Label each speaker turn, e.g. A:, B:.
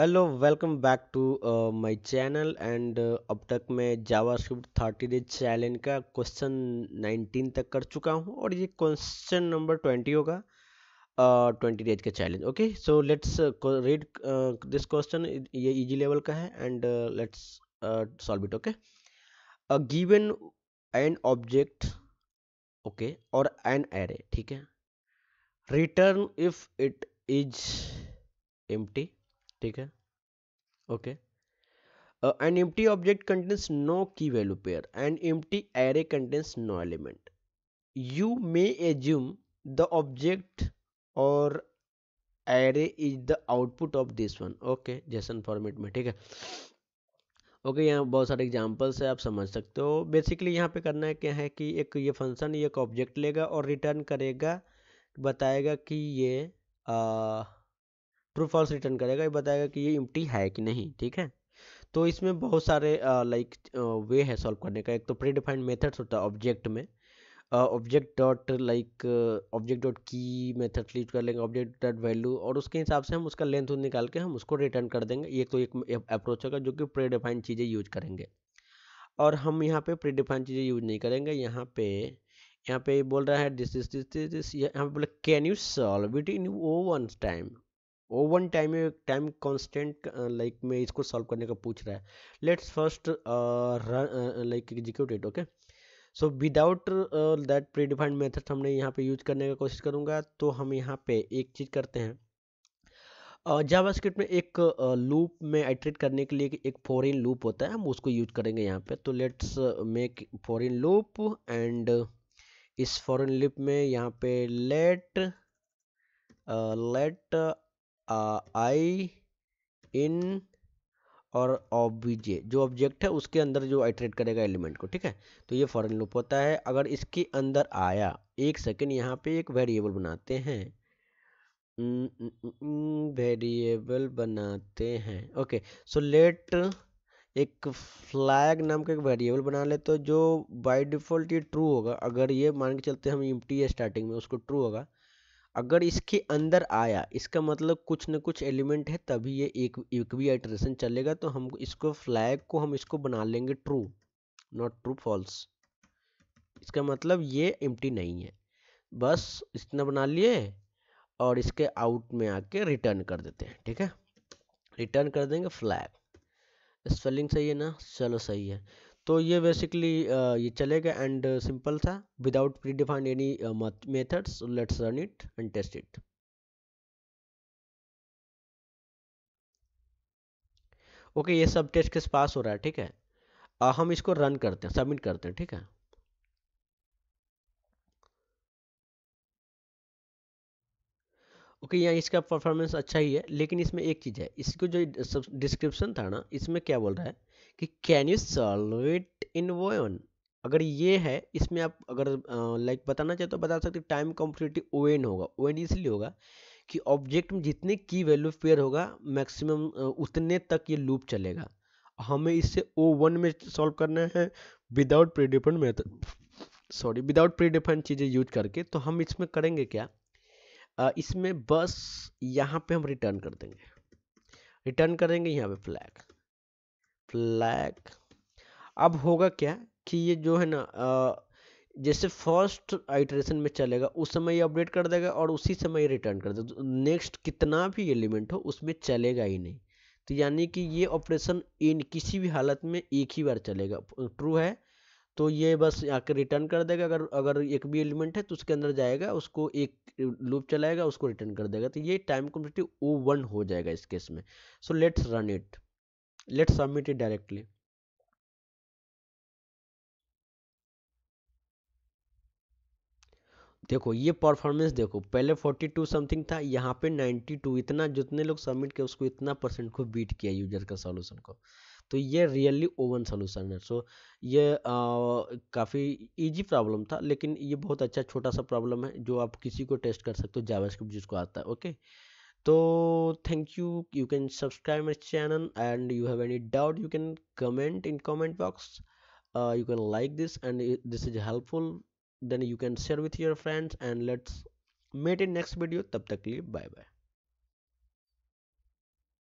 A: Hello welcome back to my channel and अब तक मैं जावास्क्रिप्ट थर्टी डे चैलेंज का क्वेश्चन नाइनटीन तक कर चुका हूं और ये क्वेश्चन नंबर ट्वेंटी होगा ट्वेंटी uh, डेज का challenge okay so let's read this question ये इजी लेवल का है and let's solve it okay given an object okay और एन एरे ठीक है return if it is empty ठीक है okay an empty object contains no की value pair and empty array contains no element you may assume the object और array is the output of this one okay JSON format में ठीक है okay okay, यहाँ बहुत सारे examples है आप समझ सकते हो बेसिकली यहाँ पे करना है क्या है कि एक ये फंक्शन एक ऑब्जेक्ट लेगा और रिटर्न करेगा बताएगा कि ये आ, uh, ट्रू फॉल्स रिटर्न करेगा ये बताएगा कि ये इम्टी है कि नहीं ठीक है तो इसमें बहुत सारे लाइक वे है सॉल्व करने का एक तो प्री डिफाइंड मेथड्स होता है ऑब्जेक्ट में object dot like object dot key method use कर लेंगे ऑब्जेक्ट डॉट वैल्यू और उसके हिसाब से हम उसका लेंथ निकाल के हम उसको रिटर्न कर देंगे ये तो एक अप्रोच होगा जो कि प्री डिफाइंड चीज़ें यूज करेंगे और हम यहाँ पे प्री डिफाइंड चीज़ें यूज नहीं करेंगे यहाँ पे यहाँ पे बोल रहा है दिस दिस दिस दिस यहाँ पे बोले can you solve it in O one time O one time में टाइम कांस्टेंट लाइक मैं इसको सॉल्व करने का पूछ रहा है let's first like execute it okay so without that predefined method हमने यहाँ पे यूज करने का कोशिश करूँगा तो हम यहाँ पे एक चीज़ करते हैं जावास्क्रिप्ट में एक लूप में एट्रेट करने के लिए एक फॉरिन लूप होता है हम उसको यूज करेंगे यहाँ पे तो let's make for in loop and इस फॉरेन लूप में यहाँ पे let let uh, I uh, in और ऑब्जे जो ऑब्जेक्ट है उसके अंदर जो आइट्रेट करेगा एलिमेंट को ठीक है तो ये फॉरन लूप होता है अगर इसके अंदर आया एक सेकेंड यहाँ पे एक वेरिएबल बनाते हैं वेरिएबल बनाते हैं ओके सो लेट एक फ्लैग नाम का एक वेरिएबल बना ले तो जो बाय डिफ़ॉल्ट ये ट्रू होगा अगर ये मान के चलते हम इम्टी है स्टार्टिंग में उसको ट्रू होगा अगर इसके अंदर आया इसका मतलब कुछ न कुछ एलिमेंट है तभी ये एक भी आइट्रेशन चलेगा तो हम इसको फ्लैग को हम इसको बना लेंगे ट्रू नॉट ट्रू फॉल्स इसका मतलब ये एम्प्टी नहीं है बस इतना बना लिए और इसके आउट में आके रिटर्न कर देते हैं ठीक है रिटर्न कर देंगे फ्लैग स्पेलिंग सही है ना चलो सही है तो ये बेसिकली ये चलेगा एंड सिंपल था without predefined any methods let's run it and test it okay ये सब टेस्ट के पास हो रहा है ठीक है आ, हम इसको रन करते हैं सबमिट करते हैं ठीक है ओके यहाँ इसका परफॉर्मेंस अच्छा ही है लेकिन इसमें एक चीज़ है इसको जो डिस्क्रिप्शन था ना इसमें क्या बोल रहा है कि can you solve it in one अगर ये है इसमें आप अगर लाइक बताना चाहते तो बता सकते टाइम कॉम्पिटेटिव ओ एन होगा ओ एन इसलिए होगा कि ऑब्जेक्ट में जितने की वैल्यू पेयर होगा मैक्सिमम उतने तक ये लूप चलेगा हमें इसे ओ वन में सॉल्व करना है without predefined method sorry without predefined चीज़ें यूज करके तो हम इसमें करेंगे क्या इसमें बस यहाँ पे हम रिटर्न कर देंगे रिटर्न करेंगे यहाँ पे फ्लैग फ्लैग अब होगा क्या कि ये जो है ना जैसे फर्स्ट आइटरेशन में चलेगा उस समय ये अपडेट कर देगा और उसी समय रिटर्न कर देगा नेक्स्ट कितना भी एलिमेंट हो उसमें चलेगा ही नहीं तो यानी कि ये ऑपरेशन इन किसी भी हालत में एक ही बार चलेगा ट्रू है तो ये बस आकर रिटर्न कर देगा अगर अगर एक भी एलिमेंट है तो उसके अंदर जाएगा उसको एक लूप चलाएगा उसको रिटर्न कर देगा तो ये टाइम कम्पिटिव ओ वन हो जाएगा इस केस में so let's run it let's submit it directly देखो ये परफॉर्मेंस देखो पहले 42 समथिंग था यहाँ पे 92 इतना जितने लोग सबमिट किया उसको इतना परसेंट को बीट किया यूजर का सॉल्यूशन को तो ये रियली ओवन सॉल्यूशन है सो so, ये काफ़ी इजी प्रॉब्लम था लेकिन ये बहुत अच्छा छोटा सा प्रॉब्लम है जो आप किसी को टेस्ट कर सकते हो जावास्क्रिप्ट जिसको आता है okay okay? so thank you you can subscribe my channel and you have any doubt you can comment in comment box uh, you can like this and this is helpful then you can share with your friends and let's meet in next video tab tak liye bye bye